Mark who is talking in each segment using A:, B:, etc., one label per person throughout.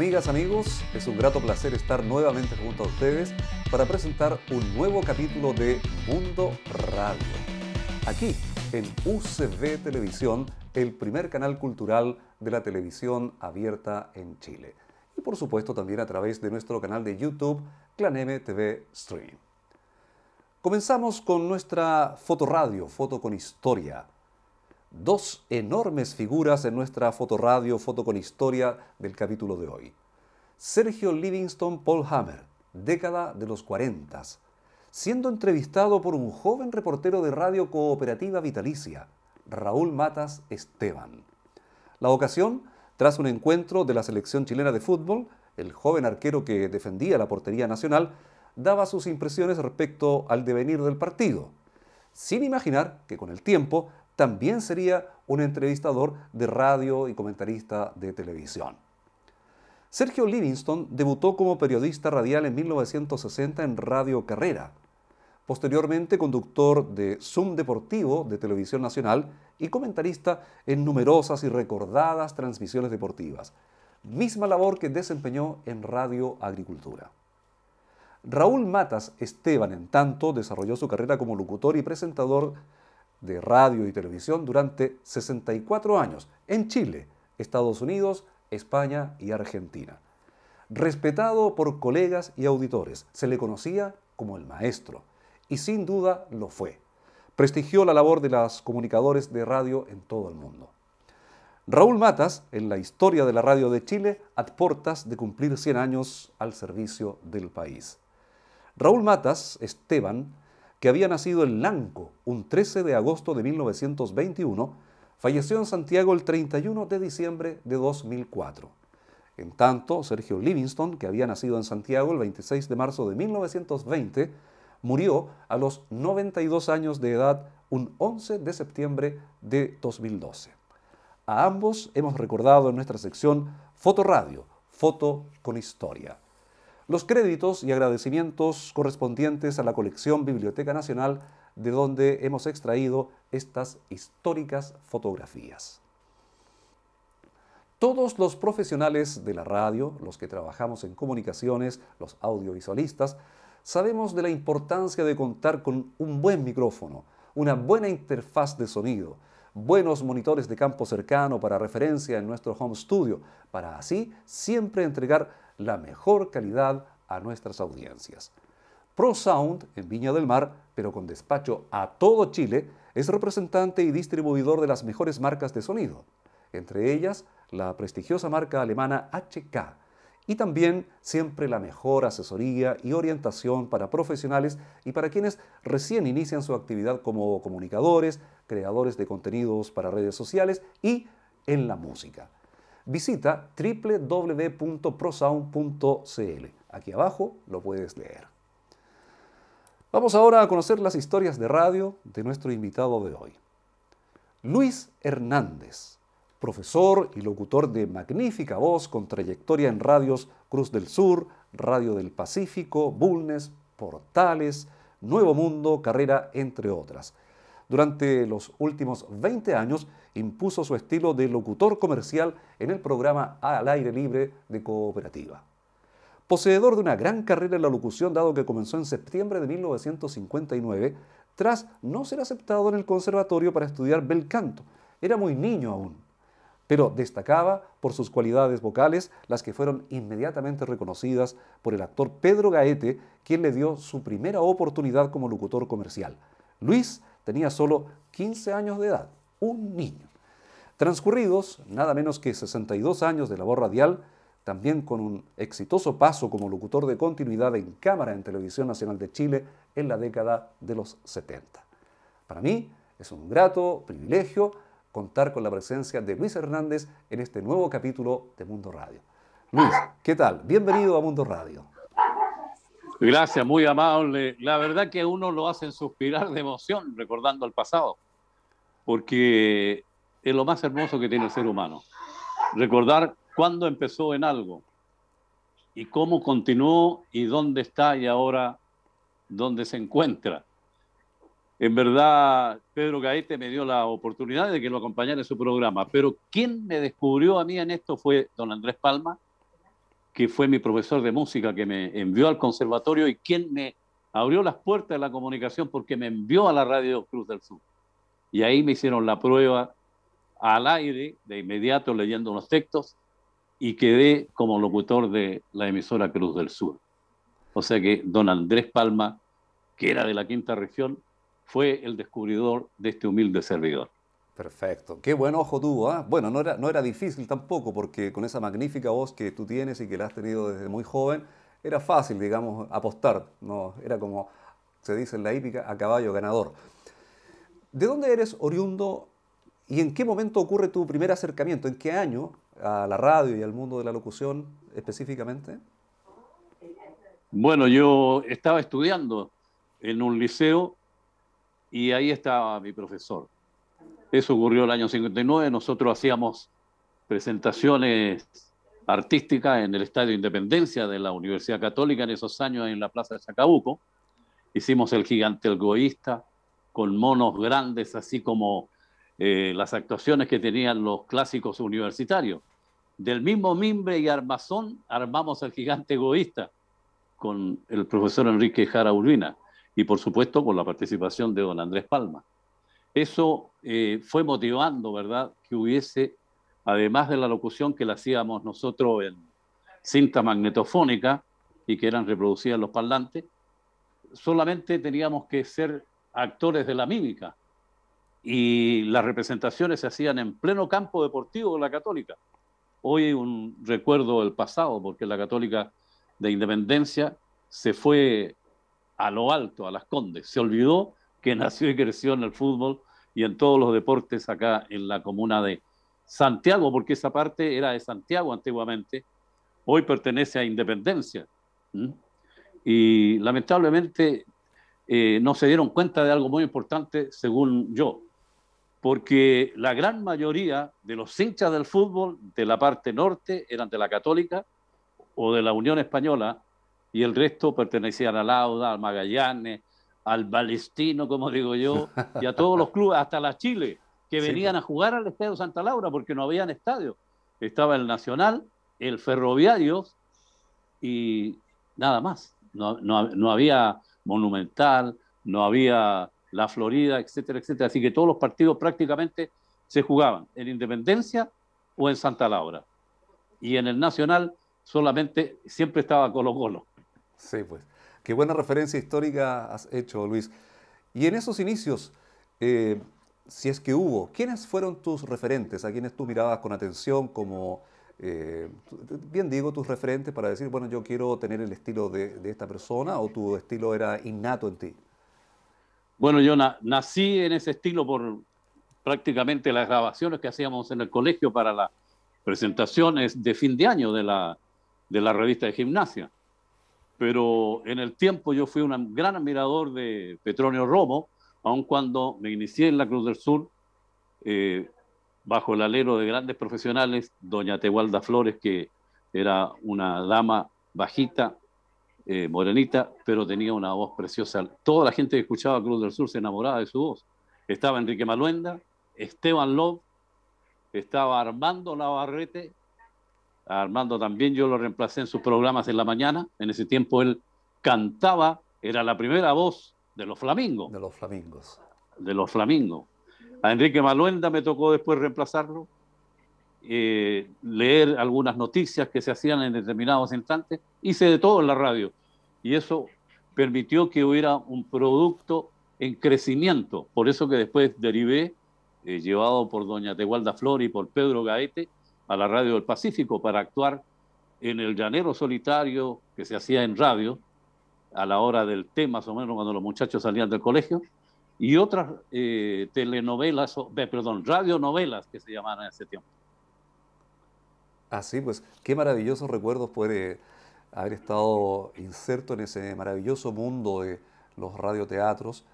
A: Amigas, amigos, es un grato placer estar nuevamente junto a ustedes para presentar un nuevo capítulo de Mundo Radio. Aquí, en UCB Televisión, el primer canal cultural de la televisión abierta en Chile. Y por supuesto también a través de nuestro canal de YouTube, Clan TV Stream. Comenzamos con nuestra fotoradio, foto con historia dos enormes figuras en nuestra fotoradio Foto con Historia del capítulo de hoy. Sergio Livingston Paul Hammer, década de los 40, siendo entrevistado por un joven reportero de Radio Cooperativa Vitalicia, Raúl Matas Esteban. La ocasión, tras un encuentro de la selección chilena de fútbol, el joven arquero que defendía la portería nacional daba sus impresiones respecto al devenir del partido sin imaginar que con el tiempo también sería un entrevistador de radio y comentarista de televisión. Sergio Livingston debutó como periodista radial en 1960 en Radio Carrera, posteriormente conductor de Zoom Deportivo de Televisión Nacional y comentarista en numerosas y recordadas transmisiones deportivas, misma labor que desempeñó en Radio Agricultura. Raúl Matas Esteban, en tanto, desarrolló su carrera como locutor y presentador de radio y televisión durante 64 años en Chile, Estados Unidos, España y Argentina. Respetado por colegas y auditores, se le conocía como el maestro, y sin duda lo fue. Prestigió la labor de las comunicadores de radio en todo el mundo. Raúl Matas, en la historia de la radio de Chile, a de cumplir 100 años al servicio del país. Raúl Matas Esteban, que había nacido en Lanco un 13 de agosto de 1921, falleció en Santiago el 31 de diciembre de 2004. En tanto, Sergio Livingston, que había nacido en Santiago el 26 de marzo de 1920, murió a los 92 años de edad un 11 de septiembre de 2012. A ambos hemos recordado en nuestra sección Fotoradio, Foto con Historia los créditos y agradecimientos correspondientes a la colección Biblioteca Nacional, de donde hemos extraído estas históricas fotografías. Todos los profesionales de la radio, los que trabajamos en comunicaciones, los audiovisualistas, sabemos de la importancia de contar con un buen micrófono, una buena interfaz de sonido, buenos monitores de campo cercano para referencia en nuestro home studio, para así siempre entregar la mejor calidad a nuestras audiencias. ProSound, en Viña del Mar, pero con despacho a todo Chile, es representante y distribuidor de las mejores marcas de sonido, entre ellas la prestigiosa marca alemana HK, y también siempre la mejor asesoría y orientación para profesionales y para quienes recién inician su actividad como comunicadores, creadores de contenidos para redes sociales y en la música visita www.prosound.cl. Aquí abajo lo puedes leer. Vamos ahora a conocer las historias de radio de nuestro invitado de hoy. Luis Hernández, profesor y locutor de magnífica voz con trayectoria en radios Cruz del Sur, Radio del Pacífico, Bulnes, Portales, Nuevo Mundo, Carrera, entre otras durante los últimos 20 años impuso su estilo de locutor comercial en el programa Al aire libre de Cooperativa. Poseedor de una gran carrera en la locución, dado que comenzó en septiembre de 1959, tras no ser aceptado en el conservatorio para estudiar bel canto. Era muy niño aún, pero destacaba por sus cualidades vocales, las que fueron inmediatamente reconocidas por el actor Pedro Gaete, quien le dio su primera oportunidad como locutor comercial. Luis Tenía solo 15 años de edad, un niño. Transcurridos nada menos que 62 años de labor radial, también con un exitoso paso como locutor de continuidad en cámara en Televisión Nacional de Chile en la década de los 70. Para mí es un grato privilegio contar con la presencia de Luis Hernández en este nuevo capítulo de Mundo Radio. Luis, ¿qué tal? Bienvenido a Mundo Radio.
B: Gracias, muy amable. La verdad que uno lo hacen suspirar de emoción recordando el pasado, porque es lo más hermoso que tiene el ser humano. Recordar cuándo empezó en algo y cómo continuó y dónde está y ahora dónde se encuentra. En verdad, Pedro Gaete me dio la oportunidad de que lo acompañara en su programa, pero quien me descubrió a mí en esto fue don Andrés Palma, que fue mi profesor de música que me envió al conservatorio y quien me abrió las puertas de la comunicación porque me envió a la radio Cruz del Sur. Y ahí me hicieron la prueba al aire, de inmediato leyendo unos textos, y quedé como locutor de la emisora Cruz del Sur. O sea que don Andrés Palma, que era de la quinta región, fue el descubridor de este humilde servidor.
A: Perfecto. Qué buen ojo tuvo. ¿ah? Bueno, no era, no era difícil tampoco, porque con esa magnífica voz que tú tienes y que la has tenido desde muy joven, era fácil, digamos, apostar. No, era como se dice en la hípica, a caballo ganador. ¿De dónde eres oriundo y en qué momento ocurre tu primer acercamiento? ¿En qué año a la radio y al mundo de la locución específicamente?
B: Bueno, yo estaba estudiando en un liceo y ahí estaba mi profesor. Eso ocurrió el año 59. Nosotros hacíamos presentaciones artísticas en el Estadio Independencia de la Universidad Católica en esos años en la Plaza de Chacabuco. Hicimos el gigante egoísta con monos grandes, así como eh, las actuaciones que tenían los clásicos universitarios. Del mismo mimbre y armazón armamos el gigante egoísta con el profesor Enrique Jara Urbina y por supuesto con la participación de don Andrés Palma. Eso eh, fue motivando, ¿verdad?, que hubiese, además de la locución que la hacíamos nosotros en cinta magnetofónica y que eran reproducidas los parlantes, solamente teníamos que ser actores de la mímica y las representaciones se hacían en pleno campo deportivo de la Católica. Hoy un recuerdo del pasado, porque la Católica de Independencia se fue a lo alto, a las Condes, se olvidó que nació y creció en el fútbol y en todos los deportes acá en la comuna de Santiago, porque esa parte era de Santiago antiguamente, hoy pertenece a Independencia. Y lamentablemente eh, no se dieron cuenta de algo muy importante, según yo, porque la gran mayoría de los hinchas del fútbol de la parte norte eran de la Católica o de la Unión Española y el resto pertenecían a Lauda, al Magallanes, al Balestino, como digo yo, y a todos los clubes, hasta la Chile, que venían pues. a jugar al Estadio Santa Laura porque no habían estadio. Estaba el Nacional, el Ferroviario y nada más. No, no había Monumental, no había La Florida, etcétera, etcétera. Así que todos los partidos prácticamente se jugaban en Independencia o en Santa Laura. Y en el Nacional solamente
A: siempre estaba Colo Colo. Sí, pues. Qué buena referencia histórica has hecho, Luis. Y en esos inicios, eh, si es que hubo, ¿quiénes fueron tus referentes? ¿A quienes tú mirabas con atención como, eh, bien digo, tus referentes para decir, bueno, yo quiero tener el estilo de, esta persona o tu estilo era innato en ti?
B: Bueno, yo nací en ese estilo por prácticamente las grabaciones que hacíamos en el colegio para las presentaciones de fin de año de la, de la revista de gimnasia pero en el tiempo yo fui un gran admirador de Petronio Romo, aun cuando me inicié en la Cruz del Sur, eh, bajo el alero de grandes profesionales, doña Tegualda Flores, que era una dama bajita, eh, morenita, pero tenía una voz preciosa. Toda la gente que escuchaba Cruz del Sur se enamoraba de su voz. Estaba Enrique Maluenda, Esteban Love, estaba Armando Navarrete Armando también yo lo reemplacé en sus programas en la mañana. En ese tiempo él cantaba, era la primera voz de los flamingos. De los flamingos. De los flamingos. A Enrique Maluenda me tocó después reemplazarlo, eh, leer algunas noticias que se hacían en determinados instantes. Hice de todo en la radio y eso permitió que hubiera un producto en crecimiento. Por eso que después derivé, eh, llevado por doña Tegualda Flor y por Pedro Gaete, a la radio del Pacífico para actuar en el llanero solitario que se hacía en radio a la hora del té más o menos cuando los muchachos salían del colegio y otras eh, telenovelas, perdón, radionovelas que se llamaban en ese tiempo.
A: Así ah, pues, qué maravillosos recuerdos puede eh, haber estado inserto en ese maravilloso mundo de los radioteatros,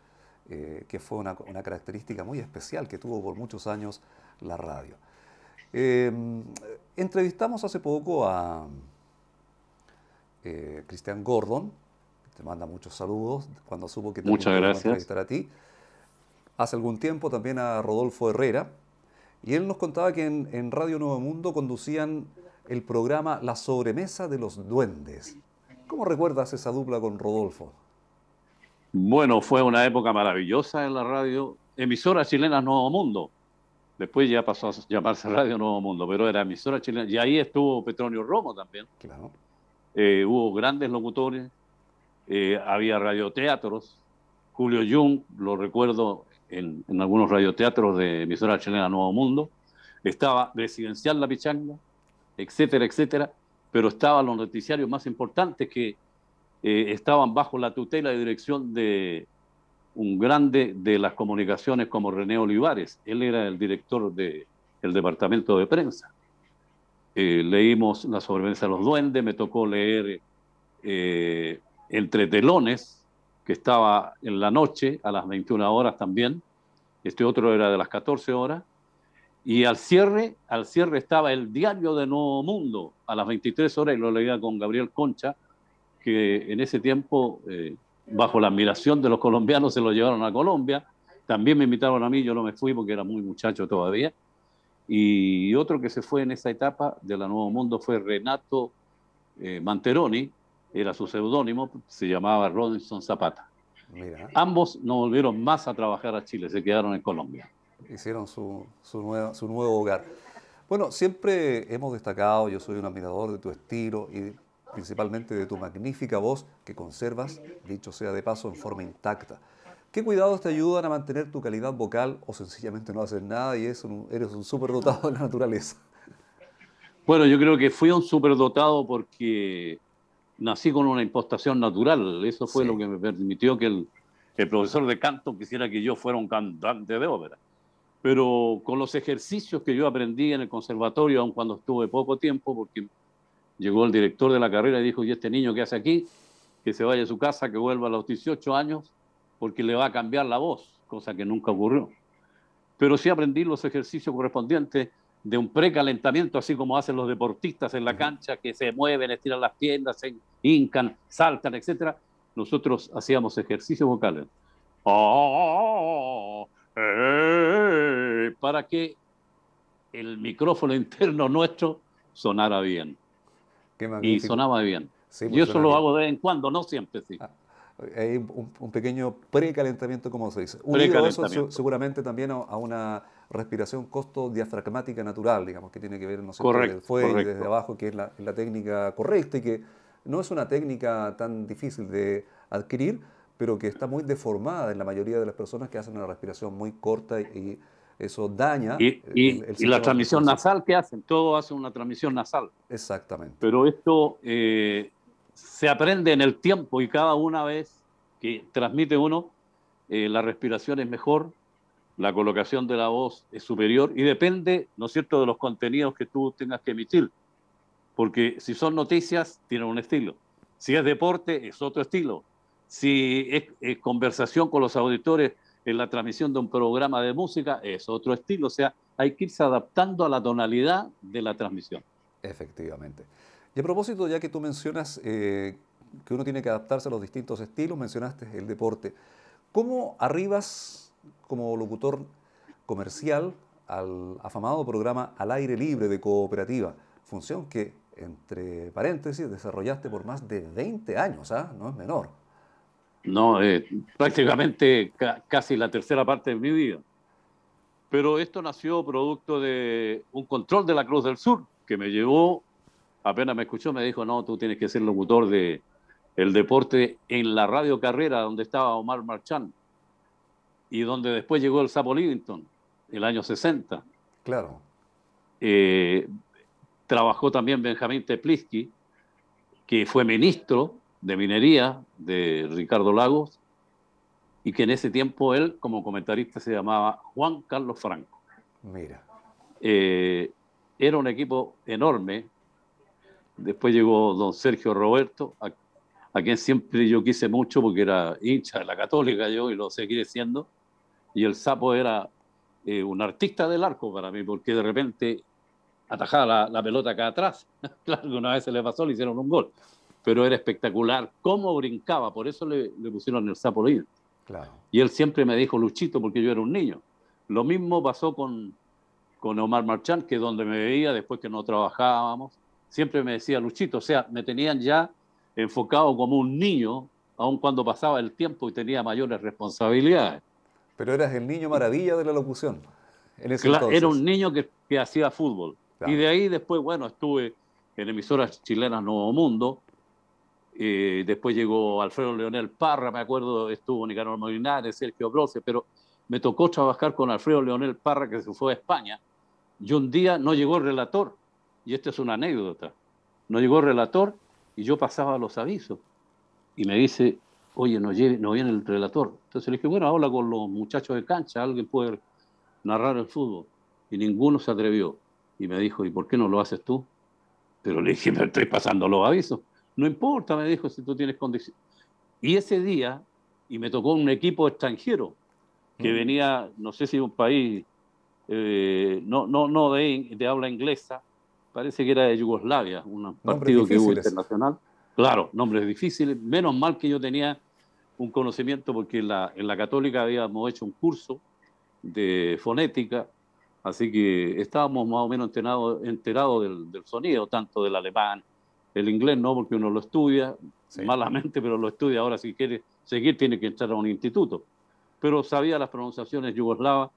A: eh, que fue una característica muy especial que tuvo por muchos años la radio. Em, entrevistamos hace poco a eh, Cristian Gordon, te manda muchos saludos cuando supo que te que gracias. entrevistar a ti. Hace algún tiempo también a Rodolfo Herrera, y él nos contaba que en Radio Nuevo Mundo conducían el programa La sobremesa de los duendes. ¿Cómo recuerdas esa dupla con Rodolfo?
B: Bueno, fue una época maravillosa en la radio, emisora chilena Nuevo Mundo. Después ya pasó a llamarse Radio Nuevo Mundo, pero era emisora chilena. Y ahí estuvo Petronio Romo también. Claro. Eh, hubo grandes locutores, eh, había radioteatros. Julio Jung, lo recuerdo en, algunos radioteatros de emisora chilena Nuevo Mundo. Estaba Residencial La Pichanga, etcétera, etcétera. Pero estaban los noticiarios más importantes que eh, estaban bajo la tutela y dirección de un grande de las comunicaciones como René Olivares. Él era el director del el departamento de prensa. Eh, leímos La sobrevivencia de los duendes, me tocó leer eh, Entre telones, que estaba en la noche a las 21 horas también. Este otro era de las 14 horas. Y al cierre, al cierre estaba el diario de Nuevo Mundo a las 23 horas y lo leía con Gabriel Concha, que en ese tiempo eh, bajo la admiración de los colombianos se lo llevaron a Colombia. También me invitaron a mí, yo no me fui porque era muy muchacho todavía. Y otro que se fue en esa etapa de la Nuevo Mundo fue Renato eh, Manteroni, era su seudónimo, se llamaba Robinson Zapata. Ambos no volvieron más a trabajar a Chile, se quedaron en Colombia.
A: Hicieron su, su nuevo hogar. Bueno, siempre hemos destacado, yo soy un admirador de tu estilo y principalmente de tu magnífica voz que conservas, dicho sea de paso, en forma intacta. ¿Qué cuidados te ayudan a mantener tu calidad vocal o sencillamente no haces nada y eres un, eres un superdotado de la naturaleza?
B: Bueno, yo creo que fui un superdotado porque nací con una impostación natural. Eso fue lo que me permitió que el, el profesor de canto quisiera que yo fuera un cantante de ópera. Pero con los ejercicios que yo aprendí en el conservatorio, aun cuando estuve poco tiempo, porque Llegó el director de la carrera y dijo, ¿y este niño qué hace aquí? Que se vaya a su casa, que vuelva a los 18 años, porque le va a cambiar la voz, cosa que nunca ocurrió. Pero sí aprendí los ejercicios correspondientes de un precalentamiento, así como hacen los deportistas en la cancha, que se mueven, estiran las tiendas se hincan, saltan, etc. Nosotros hacíamos ejercicios vocales. ¡Oh! Eh, para que el micrófono interno nuestro sonara bien y sonaba bien. Pues Yo eso lo hago de vez en cuando, no siempre, sí. Ah,
A: hay un, pequeño precalentamiento, como se dice. Unido eso seguramente también a, una respiración costo-diafragmática natural, digamos, que tiene que ver, no sé, correcto, desde abajo, que es la, técnica correcta y que no es una técnica tan difícil de adquirir, pero que está muy deformada en la mayoría de las personas que hacen una respiración muy corta y, y eso daña. Y, la transmisión nasal, que hacen? Todo hace una transmisión nasal. Exactamente.
B: Pero esto eh, se aprende en el tiempo y cada una vez que transmite uno, eh, la respiración es mejor, la colocación de la voz es superior y depende, ¿no es cierto?, de los contenidos que tú tengas que emitir. Porque si son noticias, tienen un estilo. Si es deporte, es otro estilo. Si es, es conversación con los auditores, en la transmisión de un programa de música es otro estilo, o sea, hay que irse adaptando a la tonalidad
A: de la transmisión. Efectivamente. Y a propósito, ya que tú mencionas eh, que uno tiene que adaptarse a los distintos estilos, mencionaste el deporte, ¿cómo arribas como locutor comercial al afamado programa Al aire libre de cooperativa? Función que, entre paréntesis, desarrollaste por más de 20 años, ¿ah? No es menor.
B: No, eh, prácticamente casi la tercera parte de mi vida.
A: Pero esto nació producto de
B: un control de la Cruz del Sur, que me llevó, apenas me escuchó, me dijo, no, tú tienes que ser locutor de el deporte en la radio carrera donde estaba Omar Marchán y donde después llegó el Sapo Livington, el año 60. Claro. Eh, trabajó también Benjamín Tepliski, que fue ministro de Minería de Ricardo Lagos y que en ese tiempo él como comentarista se llamaba Juan Carlos Franco. Mira. Eh, era un equipo enorme. Después llegó don Sergio Roberto, a, quien siempre yo quise mucho porque era hincha de la católica yo y lo seguiré siendo. Y el sapo era eh, un artista del arco para mí porque de repente atajaba la, pelota acá atrás. claro, una vez se le pasó, le hicieron un gol pero era espectacular cómo brincaba, por eso le, pusieron el sapo de Claro. Y él siempre me dijo Luchito porque yo era un niño. Lo mismo pasó con, con Omar Marchand, que donde me veía después que no trabajábamos, siempre me decía Luchito, o sea, me tenían ya enfocado como un niño, aun cuando pasaba el tiempo y tenía mayores responsabilidades.
A: Pero eras el niño maravilla de la locución. En ese claro, era un
B: niño que, que hacía fútbol. Y de ahí después, bueno, estuve en emisoras chilenas Nuevo Mundo, eh, después llegó Alfredo Leonel Parra, me acuerdo, estuvo Nicanor Molinares, Sergio Brose, pero me tocó trabajar con Alfredo Leonel Parra, que se fue a España, y un día no llegó el relator, y esto es una anécdota, no llegó el relator y yo pasaba los avisos, y me dice, oye, no, no viene el relator. Entonces le dije, bueno, habla con los muchachos de cancha, alguien puede narrar el fútbol, y ninguno se atrevió. Y me dijo, ¿y por qué no lo haces tú? Pero le dije, me estoy pasando los avisos. No importa, me dijo, si tú tienes condición. Y ese día, y me tocó un equipo extranjero que mm. venía, no sé si un país, eh, no, no, no de, habla inglesa, parece que era de Yugoslavia, un partido que hubo internacional. Claro, nombres difíciles. Menos mal que yo tenía un conocimiento, porque en la, en la Católica habíamos hecho un curso de fonética, así que estábamos más o menos enterados del, del sonido, tanto del alemán el inglés no, porque uno lo estudia, malamente, pero lo estudia. Ahora, si quiere seguir, tiene que entrar a un instituto. Pero sabía las pronunciaciones yugoslavas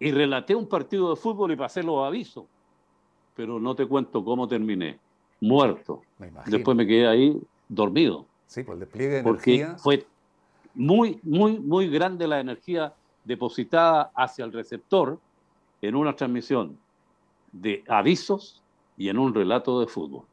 B: y relaté un partido de fútbol y pasé los avisos. Pero no te cuento cómo terminé. Muerto. Después me quedé ahí dormido.
A: Sí, por el despliegue de porque
B: Fue muy, muy, muy grande la energía depositada hacia el receptor en una transmisión de avisos y en un relato de fútbol.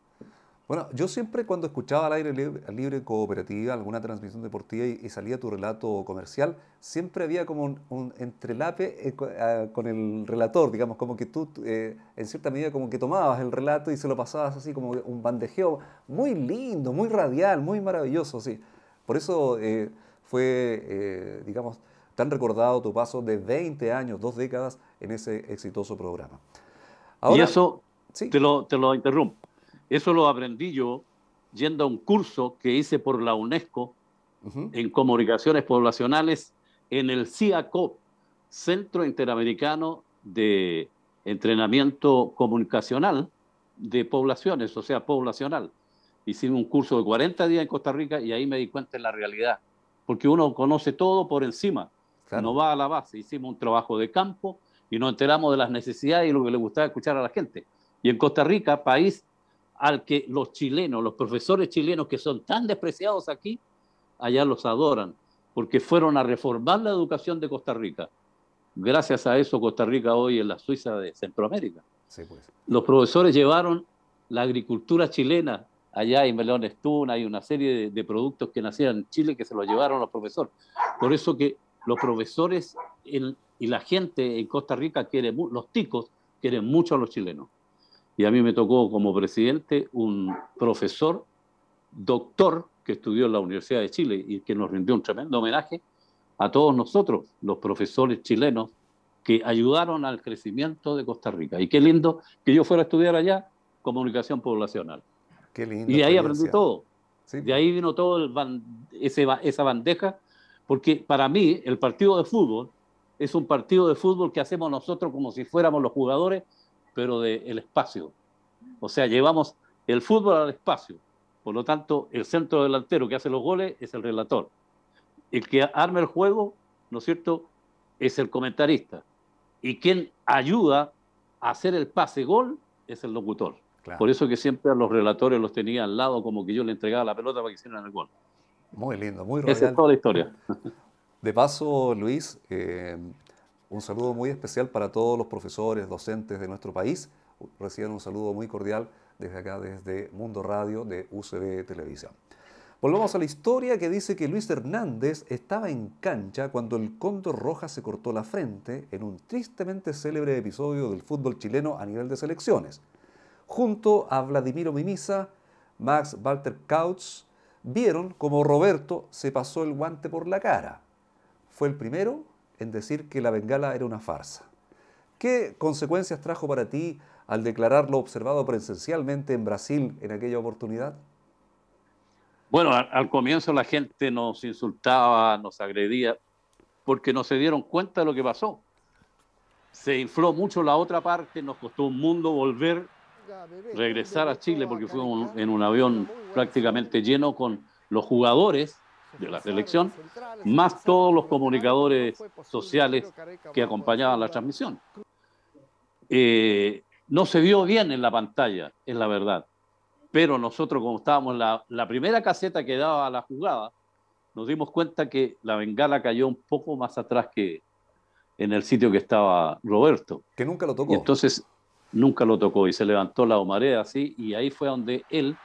A: Bueno, yo siempre cuando escuchaba al aire libre, cooperativa, alguna transmisión deportiva y, salía tu relato comercial, siempre había como un, entrelape eh, ah, con el relator, digamos, como que tú eh, en cierta medida como que tomabas el relato y se lo pasabas así como un bandejeo muy lindo, muy radial, muy maravilloso, sí. Por eso eh, fue, digamos, tan recordado tu paso de 20 años, dos décadas en ese exitoso programa. y eso,
B: te, lo, te lo interrumpo eso lo aprendí yo yendo a un curso que hice por la UNESCO en comunicaciones poblacionales en el CIACO Centro Interamericano de Entrenamiento Comunicacional de Poblaciones, o sea, poblacional. Hicimos un curso de 40 días en Costa Rica y ahí me di cuenta de la realidad, porque uno conoce todo por encima, no va a la base. Hicimos un trabajo de campo y nos enteramos de las necesidades y lo que le gustaba escuchar a la gente. Y en Costa Rica, país al que los chilenos, los profesores chilenos que son tan despreciados aquí, allá los adoran, porque fueron a reformar la educación de Costa Rica. Gracias a eso Costa Rica hoy es la Suiza de Centroamérica. Pues. Los profesores llevaron la agricultura chilena allá en Melón Tuna y una serie de, productos que nacían en Chile que se los llevaron los profesores. Por eso que los profesores y la gente en Costa Rica quiere, los ticos quieren mucho a los chilenos. Y a mí me tocó como presidente un profesor, doctor, que estudió en la Universidad de Chile y que nos rindió un tremendo homenaje a todos nosotros, los profesores chilenos, que ayudaron al crecimiento de Costa Rica. Y qué lindo que yo fuera a estudiar allá comunicación poblacional. Qué lindo. Y de ahí aprendí todo. De pues. ahí vino todo esa bandeja, porque para mí el partido de fútbol es un partido de fútbol que hacemos nosotros como si fuéramos los jugadores pero del espacio. O sea, llevamos el fútbol al espacio. Por lo tanto, el centro delantero que hace los goles es el relator. El que arma el juego, ¿no es cierto?, es el comentarista. Y quien ayuda a hacer el pase gol es el locutor. Por eso que siempre a los relatores los tenía al lado, como que yo le entregaba la pelota para que hicieran el gol.
A: Muy lindo, muy Esa es toda la historia. De paso, Luis, eh, un saludo muy especial para todos los profesores, docentes de nuestro país. Reciban un saludo muy cordial desde acá, desde Mundo Radio de UCB Televisión. Volvamos a la historia que dice que Luis Hernández estaba en cancha cuando el Cóndor Roja se cortó la frente en un tristemente célebre episodio del fútbol chileno a nivel de selecciones. Junto a Vladimiro Mimisa, Max Walter Kautz, vieron como Roberto se pasó el guante por la cara. Fue el primero en decir que la bengala era una farsa. ¿Qué consecuencias trajo para ti al declararlo observado presencialmente en Brasil en aquella oportunidad?
B: Bueno, al, al, comienzo la gente nos insultaba, nos agredía, porque no se dieron cuenta de lo que pasó. Se infló mucho la otra parte, nos costó un mundo volver, regresar a Chile, porque fuimos en un avión prácticamente lleno con los jugadores de la selección, más todos los comunicadores sociales que acompañaban la transmisión. Eh, no se vio bien en la pantalla, es la verdad, pero nosotros como estábamos en la, primera caseta que daba a la jugada, nos dimos cuenta que la bengala cayó un poco más atrás que en el sitio que estaba Roberto. Que nunca lo tocó. entonces nunca lo tocó y se levantó la humareda así y ahí fue donde él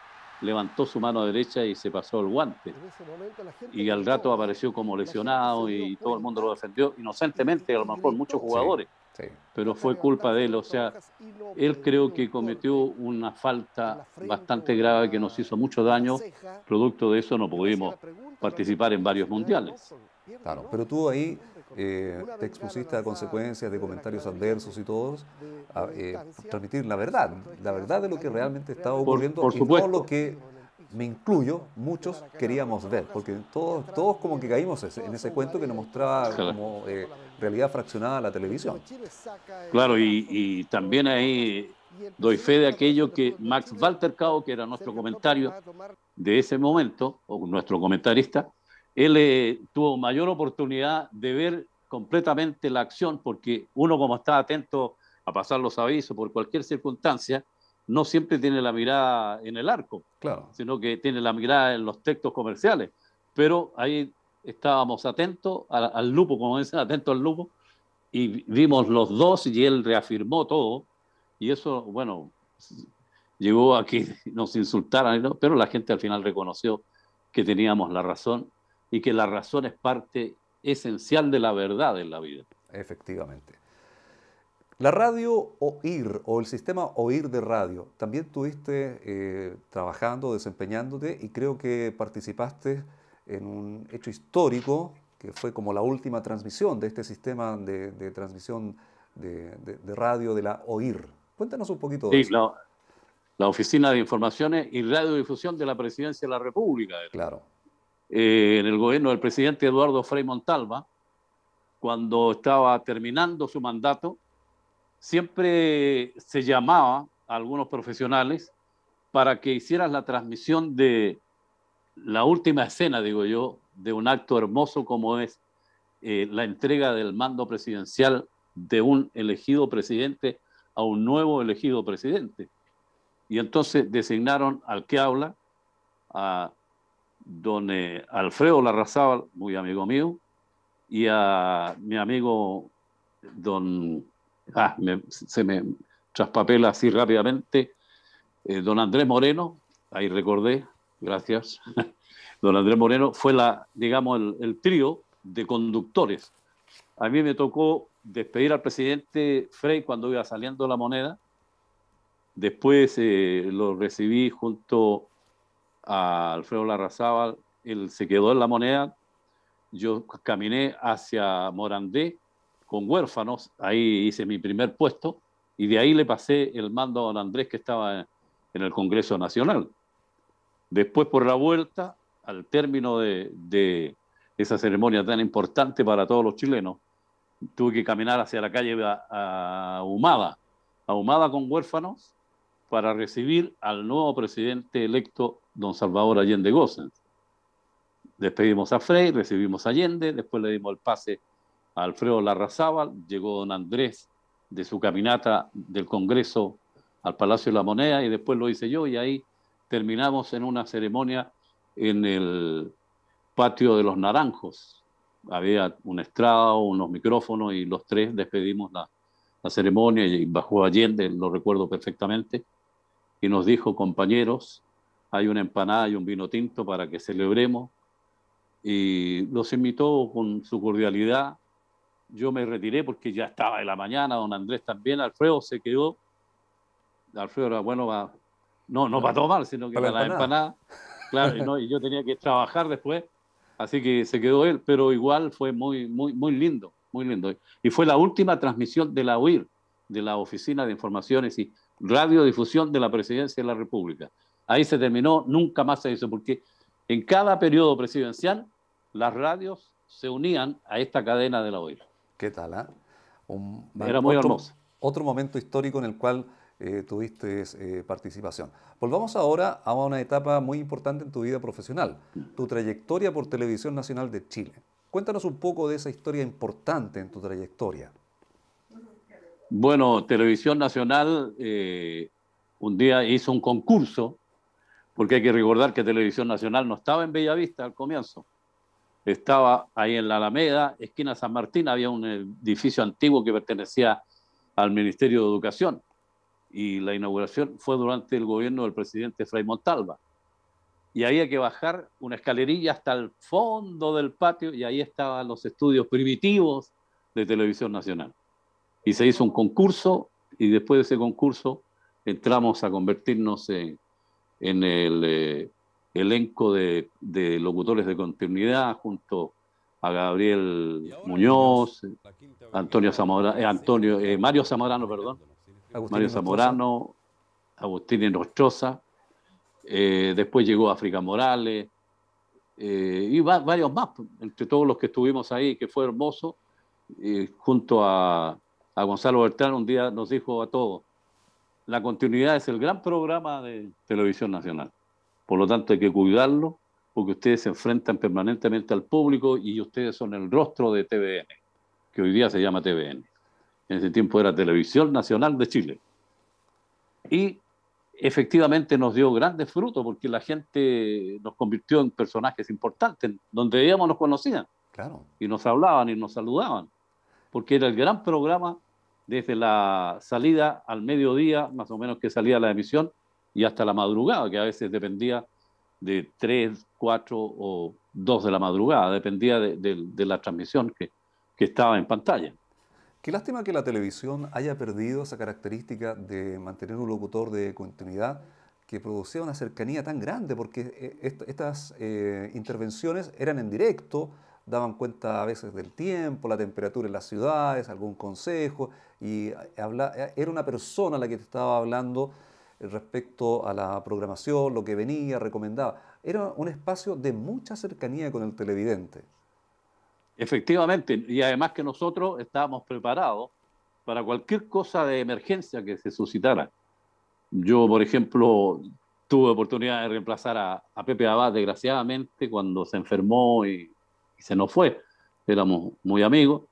B: levantó su mano derecha y se pasó el guante. Y al rato apareció como lesionado y todo el mundo lo defendió inocentemente, a lo mejor muchos jugadores. Pero fue culpa de él, o sea, él creo que cometió una falta bastante grave que nos hizo mucho daño. Producto de eso no pudimos participar en varios mundiales. Claro, pero tuvo ahí
A: eh, te expusiste a consecuencias de comentarios adversos y todos, eh, transmitir la verdad, la verdad de lo que realmente estaba ocurriendo por, y lo que me incluyo, muchos queríamos ver, porque todos, todos como que caímos en ese cuento que nos mostraba como eh, realidad fraccionada la televisión.
B: Claro, y, también ahí doy fe de aquello que Max Walter Cao, que era nuestro comentario de ese momento, o nuestro comentarista, él eh, tuvo mayor oportunidad de ver completamente la acción, porque uno como está atento a pasar los avisos por cualquier circunstancia, no siempre tiene la mirada en el arco, claro. sino que tiene la mirada en los textos comerciales. Pero ahí estábamos atentos al, al lupo, como dicen, atentos al lupo, y vimos los dos y él reafirmó todo, y eso, bueno, llegó a que nos insultaran, pero la gente al final reconoció que teníamos la razón y que la razón es parte esencial de la verdad en la vida. Efectivamente.
A: La radio OIR o el sistema OIR de radio, también tuviste eh, trabajando, desempeñándote y creo que participaste en un hecho histórico que fue como la última transmisión de este sistema de, transmisión de, radio de la OIR. Cuéntanos un poquito de sí,
B: La, la Oficina de Informaciones y Radiodifusión de la Presidencia de la República. Claro. Eh, en el gobierno del presidente Eduardo Frei Montalva, cuando estaba terminando su mandato, siempre se llamaba a algunos profesionales para que hicieran la transmisión de la última escena, digo yo, de un acto hermoso como es eh, la entrega del mando presidencial de un elegido presidente a un nuevo elegido presidente. Y entonces designaron al que habla, a don Alfredo Larrazábal, muy amigo mío, y a mi amigo don, ah, se me traspapela así rápidamente, eh, don Andrés Moreno, ahí recordé, gracias, don Andrés Moreno fue la, digamos, el, trío de conductores. A mí me tocó despedir al presidente Frey cuando iba saliendo la moneda, después eh, lo recibí junto a Alfredo Larrazábal, él se quedó en la moneda, yo caminé hacia Morandé con huérfanos, ahí hice mi primer puesto y de ahí le pasé el mando a don Andrés que estaba en el Congreso Nacional. Después por la vuelta, al término de, de esa ceremonia tan importante para todos los chilenos, tuve que caminar hacia la calle Ahumada, Ahumada con huérfanos, para recibir al nuevo presidente electo don Salvador Allende Gossens. Despedimos a Frey, recibimos a Allende, después le dimos el pase a Alfredo Larrazábal, llegó don Andrés de su caminata del Congreso al Palacio de la Moneda y después lo hice yo y ahí terminamos en una ceremonia en el patio de los Naranjos. Había un estrado, unos micrófonos y los tres despedimos la, la ceremonia y bajó Allende, lo recuerdo perfectamente, y nos dijo, compañeros, hay una empanada y un vino tinto para que celebremos. Y los invitó con su cordialidad. Yo me retiré porque ya estaba de la mañana, don Andrés también, Alfredo se quedó. Alfredo era bueno para, no, no para tomar, sino que para, la empanada. Claro, y, y yo tenía que trabajar después, así que se quedó él, pero igual fue muy, muy, muy lindo, muy lindo. Y fue la última transmisión de la UIR, de la Oficina de Informaciones y Radiodifusión de la Presidencia de la República. Ahí se terminó, nunca más se hizo, porque en cada periodo presidencial las radios se unían a esta cadena
A: de la OIL. ¿Qué tal? Ah? Era muy hermoso. Otro momento histórico en el cual eh, tuviste eh, participación. Volvamos ahora a una etapa muy importante en tu vida profesional, tu trayectoria por Televisión Nacional de Chile. Cuéntanos un poco de esa historia importante en tu trayectoria.
B: Bueno, Televisión Nacional eh, un día hizo un concurso porque hay que recordar que Televisión Nacional no estaba en Bellavista al comienzo, estaba ahí en la Alameda, esquina San Martín, había un edificio antiguo que pertenecía al Ministerio de Educación y la inauguración fue durante el gobierno del presidente Fray Montalva. Y había que bajar una escalerilla hasta el fondo del patio y ahí estaban los estudios primitivos de Televisión Nacional. Y se hizo un concurso y después de ese concurso entramos a convertirnos en en el eh, elenco de, locutores de continuidad junto a Gabriel Muñoz, Antonio Zamora, eh, Antonio, Mario Zamorano, perdón, Agustín Mario Zamorano, Agustín eh, después llegó África Morales, y varios más, entre todos los que estuvimos ahí, que fue hermoso, junto a, a Gonzalo Bertrán un día nos dijo a todos, la continuidad es el gran programa de Televisión Nacional. Por lo tanto, hay que cuidarlo porque ustedes se enfrentan permanentemente al público y ustedes son el rostro de TVN, que hoy día se llama TVN. En ese tiempo era Televisión Nacional de Chile. Y efectivamente nos dio grandes frutos porque la gente nos convirtió en personajes importantes, donde íbamos nos conocían. Claro. Y nos hablaban y nos saludaban, porque era el gran programa desde la salida al mediodía, más o menos que salía la emisión, y hasta la madrugada, que a veces dependía de 3, 4 o 2 de la madrugada, dependía de, la transmisión que, estaba en pantalla.
A: Qué lástima que la televisión haya perdido esa característica de mantener un locutor de continuidad que producía una cercanía tan grande, porque eh, estas eh, intervenciones eran en directo, daban cuenta a veces del tiempo, la temperatura en las ciudades, algún consejo, y era una persona la que te estaba hablando respecto a la programación, lo que venía, recomendaba. Era un espacio de mucha cercanía con el televidente. Efectivamente,
B: y además que nosotros estábamos preparados para cualquier cosa de emergencia que se suscitara. Yo, por ejemplo, tuve oportunidad de reemplazar a, a Pepe Abad, desgraciadamente, cuando se enfermó y y se nos fue. Éramos muy amigos.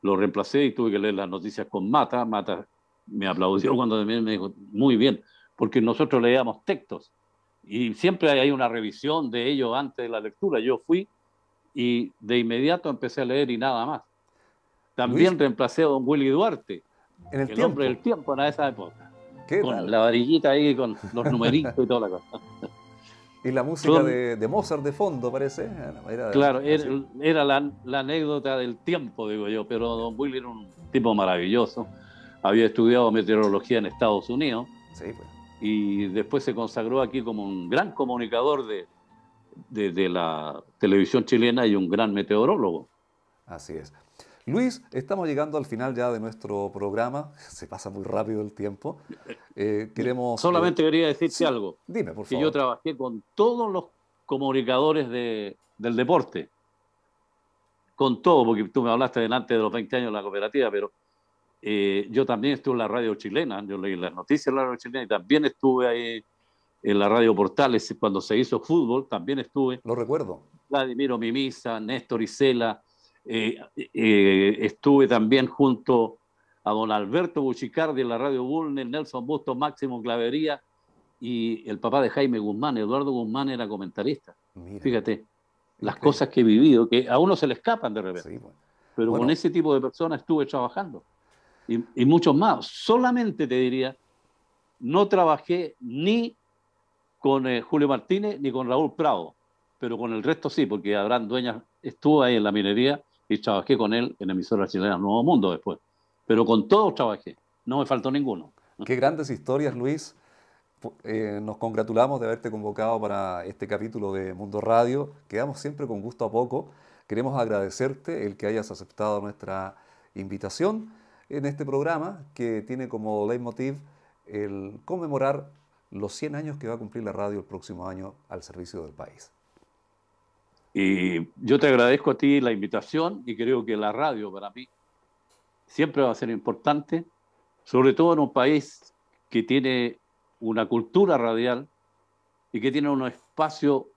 B: Lo reemplacé y tuve que leer las noticias con Mata. Mata me aplaudió cuando también me dijo, muy bien, porque nosotros leíamos textos y siempre hay una revisión de ellos antes de la lectura. Yo fui y de inmediato empecé a leer y nada más. También reemplacé a don Willy Duarte,
A: en el, tiempo. hombre del
B: tiempo en esa época. con la varillita ahí, con los numeritos y toda la cosa. Y la música de,
A: Mozart de fondo, parece. Ah, claro, era,
B: la, anécdota del tiempo, digo yo, pero Don Willy era un tipo maravilloso. Había estudiado meteorología en Estados Unidos. Sí, pues. Y después se consagró aquí como un gran comunicador de la televisión chilena y un gran meteorólogo. Así es.
A: Luis, estamos llegando al final ya de nuestro programa. Se pasa muy rápido el tiempo. Eh, queremos. Solamente
B: quería decirte algo. Dime, por favor. Que yo trabajé con todos los comunicadores del deporte. Con todo, porque tú me hablaste delante de los 20 años de la cooperativa, pero eh, yo también estuve en la radio chilena. Yo leí las noticias de la radio chilena y también estuve ahí en la radio Portales cuando se hizo fútbol. También
A: estuve. Lo recuerdo.
B: Vladimiro Mimisa, Néstor Isela. Eh, eh, estuve también junto a don Alberto Buchicardi en la Radio Bulner, Nelson Busto, Máximo Clavería y el papá de Jaime Guzmán, Eduardo Guzmán era comentarista. Fíjate, las cosas que he vivido, que a uno se le escapan de repente. Pero con ese tipo de personas estuve trabajando. Y, muchos más. Solamente te diría, no trabajé ni con eh, Julio Martínez ni con Raúl Prado, pero con el resto sí, porque Abraham Dueñas estuvo ahí en la minería y trabajé con él en
A: emisora chilena Nuevo Mundo después. Pero con todos trabajé, no me faltó ninguno. Qué grandes historias, Luis. Eh, nos congratulamos de haberte convocado para este capítulo de Mundo Radio. Quedamos siempre con gusto a poco. Queremos agradecerte el que hayas aceptado nuestra invitación en este programa que tiene como leitmotiv el conmemorar los 100 años que va a cumplir la radio el próximo año al servicio del país.
B: Y yo te agradezco a ti la invitación y creo que la radio para mí siempre va a ser importante, sobre todo en un país que tiene una cultura radial y que tiene un espacio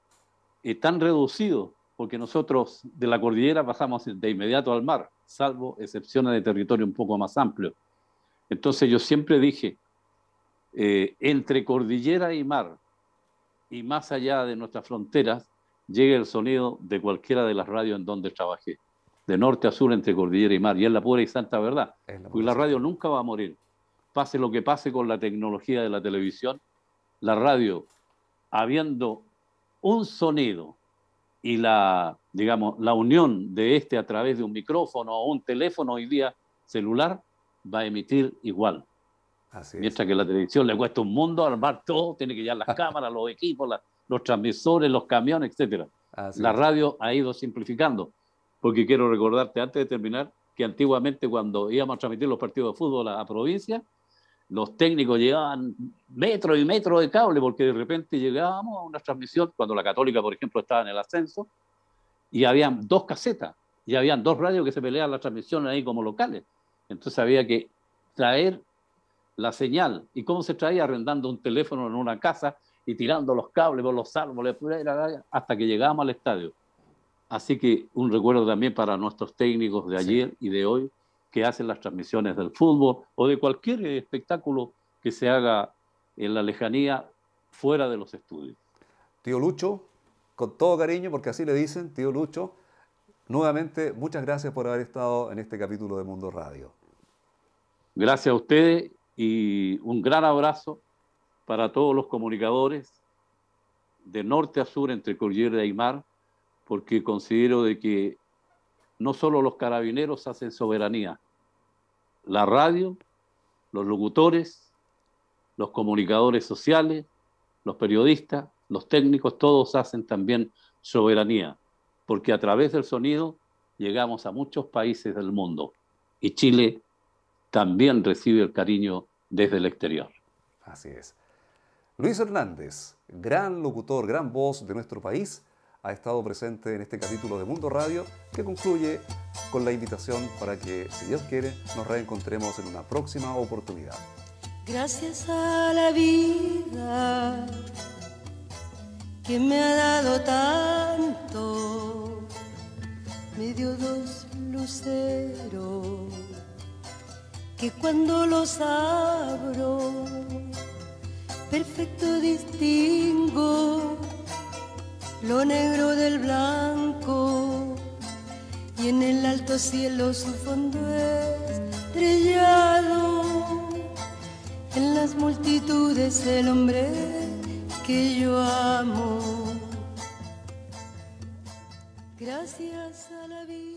B: eh, tan reducido, porque nosotros de la cordillera pasamos de inmediato al mar, salvo excepciones de territorio un poco más amplio. Entonces yo siempre dije, eh, entre cordillera y mar, y más allá de nuestras fronteras, llegue el sonido de cualquiera de las radios en donde trabajé, de norte a sur, entre cordillera y mar. Y es la pura y santa verdad. porque la radio nunca va a morir. Pase lo que pase con la tecnología de la televisión, la radio, habiendo un sonido y la, digamos, la unión de este a través de un micrófono o un teléfono hoy día celular, va a emitir igual. Mientras que la televisión le cuesta un mundo armar todo, tiene que llevar las cámaras, los equipos, las los transmisores, los camiones, etcétera. la radio ha ido simplificando, porque quiero recordarte antes de terminar que antiguamente cuando íbamos a transmitir los partidos de fútbol a, provincia, los técnicos llegaban... metros y metro de cable, porque de repente llegábamos a una transmisión, cuando la católica, por ejemplo, estaba en el ascenso, y habían dos casetas, y habían dos radios que se peleaban las transmisión ahí como locales. Entonces había que traer la señal. ¿Y cómo se traía? Arrendando un teléfono en una casa y tirando los cables por los árboles, hasta que llegamos al estadio. Así que un recuerdo también para nuestros técnicos de ayer y de hoy que hacen las transmisiones del fútbol o de cualquier eh, espectáculo que se haga en la lejanía
A: fuera de los estudios. Tío Lucho, con todo cariño, porque así le dicen, tío Lucho, nuevamente muchas gracias por haber estado en este capítulo de Mundo Radio.
B: Gracias a ustedes y un gran abrazo para todos los comunicadores de norte a sur entre Cordillera y Aymar, porque considero de que no solo los carabineros hacen soberanía, la radio, los locutores, los comunicadores sociales, los periodistas, los técnicos, todos hacen también soberanía, porque a través del sonido llegamos a muchos países del mundo y Chile también recibe el cariño desde el exterior.
A: Así es. Luis Hernández, gran locutor, gran voz de nuestro país, ha estado presente en este capítulo de Mundo Radio que concluye con la invitación para que, si Dios quiere, nos reencontremos en una próxima oportunidad. Gracias a la vida que me ha dado tanto, me dio dos
B: luceros que cuando los abro perfecto distingo lo negro del blanco y en el alto cielo su fondo es estrellado. En las multitudes el hombre que yo amo. Gracias a la vida.